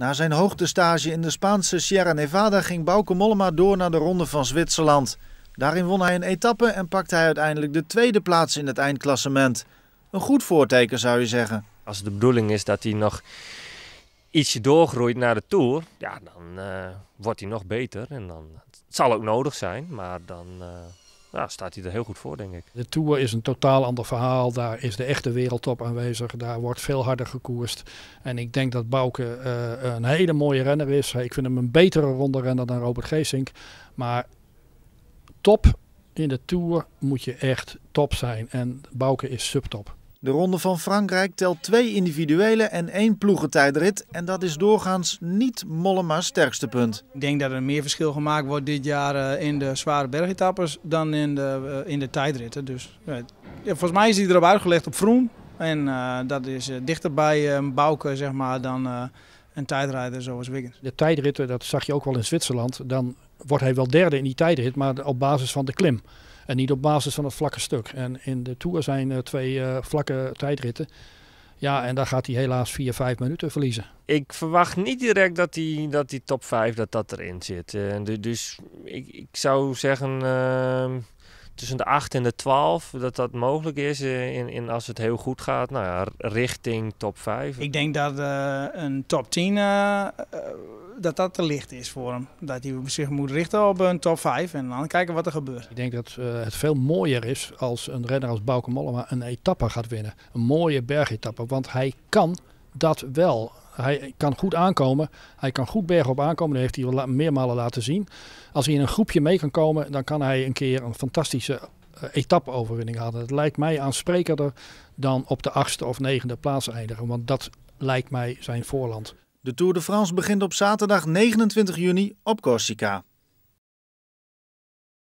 Na zijn hoogtestage in de Spaanse Sierra Nevada ging Bauke Mollema door naar de Ronde van Zwitserland. Daarin won hij een etappe en pakte hij uiteindelijk de tweede plaats in het eindklassement. Een goed voorteken zou je zeggen. Als het de bedoeling is dat hij nog ietsje doorgroeit naar de Tour, ja, dan eh, wordt hij nog beter. En dan, het zal ook nodig zijn, maar dan... Eh, nou, staat hij er heel goed voor, denk ik. De Tour is een totaal ander verhaal. Daar is de echte wereldtop aanwezig. Daar wordt veel harder gekoerst. En ik denk dat Bouke eh, een hele mooie renner is. Ik vind hem een betere ronde renner dan Robert Geesink. Maar top in de Tour moet je echt top zijn. En Bouke is subtop. De Ronde van Frankrijk telt twee individuele en één ploegentijdrit. En dat is doorgaans niet Mollema's sterkste punt. Ik denk dat er meer verschil gemaakt wordt dit jaar eh, in de zware bergetappes dan in de, eh, in de tijdritten. Dus, ja, volgens mij is die erop uitgelegd op Vroom. En eh, dat is dichter bij uh, Bouke zeg maar, dan, een tijdrijder zoals Wiggins. De tijdritten, dat zag je ook wel in Zwitserland. Dan wordt hij wel derde in die tijdrit, maar op basis van de klim. En niet op basis van het vlakke stuk. En in de Tour zijn er twee eh, vlakke tijdritten. Ja, en daar gaat hij helaas 4, 5 minuten verliezen. Ik verwacht niet direct dat die, dat die top 5 dat dat erin zit. Eh, dus, dus ik, ik zou zeggen, ehm, tussen de 8 en de 12, dat dat mogelijk is eh, in, in als het heel goed gaat, nou ja, richting top 5. Ik denk dat eh, een top 10, eh, dat dat te licht is voor hem. Dat hij zich moet richten op een top 5 en dan kijken wat er gebeurt. Ik denk dat het veel mooier is als een renner als Bauke Mollema een etappe gaat winnen. Een mooie bergetappe, want hij kan dat wel. Hij kan goed aankomen. Hij kan goed op aankomen. Dat heeft hij meermalen laten zien. Als hij in een groepje mee kan komen, dan kan hij een keer een fantastische eh, etappe-overwinning halen. Het lijkt mij aansprekender dan op de achtste of negende plaats eindigen. Want dat lijkt mij zijn voorland. De Tour de France begint op zaterdag 29 juni op Corsica.